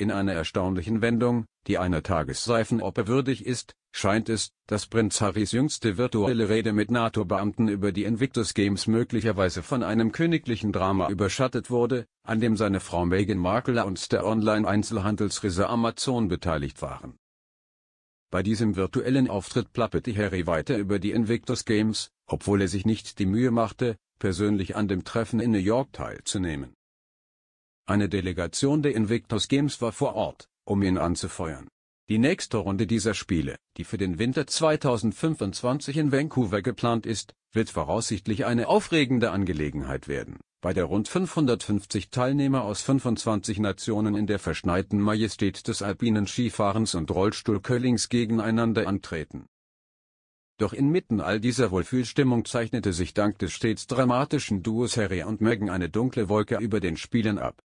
In einer erstaunlichen Wendung, die einer Tagesseifenoper würdig ist, scheint es, dass Prinz Harrys jüngste virtuelle Rede mit NATO-Beamten über die Invictus Games möglicherweise von einem königlichen Drama überschattet wurde, an dem seine Frau Meghan Markle und der Online-Einzelhandelsriese Amazon beteiligt waren. Bei diesem virtuellen Auftritt plapperte Harry weiter über die Invictus Games, obwohl er sich nicht die Mühe machte, persönlich an dem Treffen in New York teilzunehmen. Eine Delegation der Invictus Games war vor Ort, um ihn anzufeuern. Die nächste Runde dieser Spiele, die für den Winter 2025 in Vancouver geplant ist, wird voraussichtlich eine aufregende Angelegenheit werden, bei der rund 550 Teilnehmer aus 25 Nationen in der verschneiten Majestät des alpinen Skifahrens und Rollstuhlköllings gegeneinander antreten. Doch inmitten all dieser Wohlfühlstimmung zeichnete sich dank des stets dramatischen Duos Harry und Meghan eine dunkle Wolke über den Spielen ab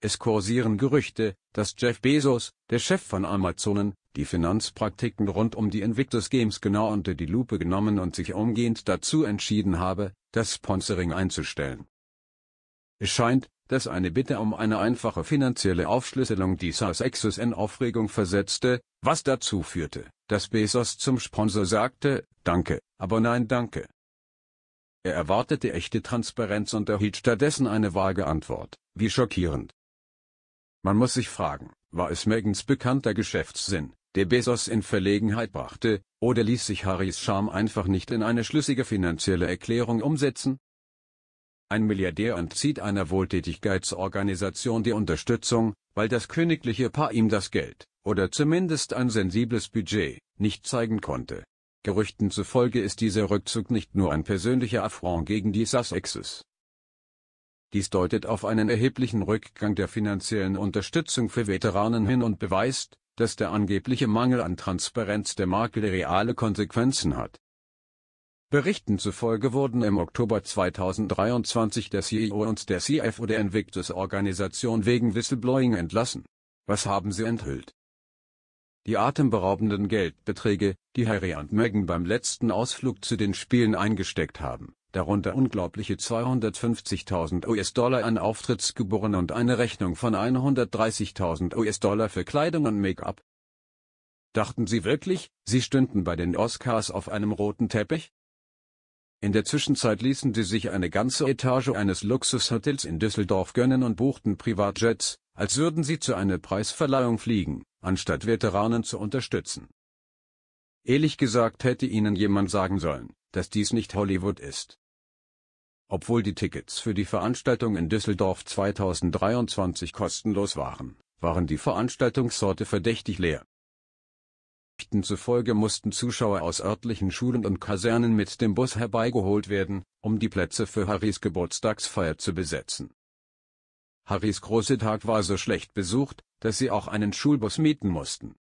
es kursieren Gerüchte, dass Jeff Bezos, der Chef von Amazonen, die Finanzpraktiken rund um die Invictus Games genau unter die Lupe genommen und sich umgehend dazu entschieden habe, das Sponsoring einzustellen. Es scheint, dass eine Bitte um eine einfache finanzielle Aufschlüsselung die SARS-Exus in Aufregung versetzte, was dazu führte, dass Bezos zum Sponsor sagte, danke, aber nein danke. Er erwartete echte Transparenz und erhielt stattdessen eine vage Antwort, wie schockierend, man muss sich fragen, war es Megans bekannter Geschäftssinn, der Bezos in Verlegenheit brachte, oder ließ sich Harrys Charme einfach nicht in eine schlüssige finanzielle Erklärung umsetzen? Ein Milliardär entzieht einer Wohltätigkeitsorganisation die Unterstützung, weil das königliche Paar ihm das Geld, oder zumindest ein sensibles Budget, nicht zeigen konnte. Gerüchten zufolge ist dieser Rückzug nicht nur ein persönlicher Affront gegen die Sussexes, dies deutet auf einen erheblichen Rückgang der finanziellen Unterstützung für Veteranen hin und beweist, dass der angebliche Mangel an Transparenz der Makel reale Konsequenzen hat. Berichten zufolge wurden im Oktober 2023 der CEO und der CFO der Invictus-Organisation wegen Whistleblowing entlassen. Was haben sie enthüllt? Die atemberaubenden Geldbeträge, die Harry und Meghan beim letzten Ausflug zu den Spielen eingesteckt haben, darunter unglaubliche 250.000 US-Dollar an Auftrittsgebühren und eine Rechnung von 130.000 US-Dollar für Kleidung und Make-up. Dachten Sie wirklich, Sie stünden bei den Oscars auf einem roten Teppich? In der Zwischenzeit ließen sie sich eine ganze Etage eines Luxushotels in Düsseldorf gönnen und buchten Privatjets, als würden sie zu einer Preisverleihung fliegen anstatt Veteranen zu unterstützen. Ehrlich gesagt hätte ihnen jemand sagen sollen, dass dies nicht Hollywood ist. Obwohl die Tickets für die Veranstaltung in Düsseldorf 2023 kostenlos waren, waren die Veranstaltungsorte verdächtig leer. zufolge mussten Zuschauer aus örtlichen Schulen und Kasernen mit dem Bus herbeigeholt werden, um die Plätze für Harrys Geburtstagsfeier zu besetzen. Harrys große Tag war so schlecht besucht, dass sie auch einen Schulbus mieten mussten.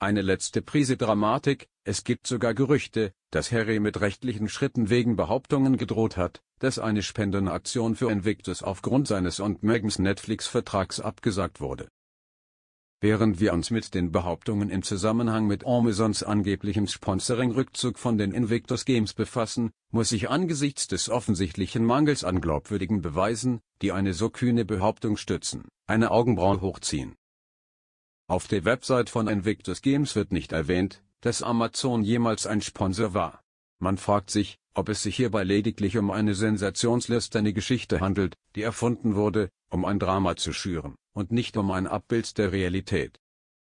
Eine letzte Prise Dramatik, es gibt sogar Gerüchte, dass Harry mit rechtlichen Schritten wegen Behauptungen gedroht hat, dass eine Spendenaktion für Invictus aufgrund seines und Megans Netflix-Vertrags abgesagt wurde Während wir uns mit den Behauptungen im Zusammenhang mit Amazons angeblichem Sponsoring-Rückzug von den Invictus Games befassen, muss ich angesichts des offensichtlichen Mangels an glaubwürdigen Beweisen, die eine so kühne Behauptung stützen, eine Augenbraue hochziehen. Auf der Website von Invictus Games wird nicht erwähnt, dass Amazon jemals ein Sponsor war. Man fragt sich, ob es sich hierbei lediglich um eine sensationslästerne Geschichte handelt, die erfunden wurde, um ein Drama zu schüren, und nicht um ein Abbild der Realität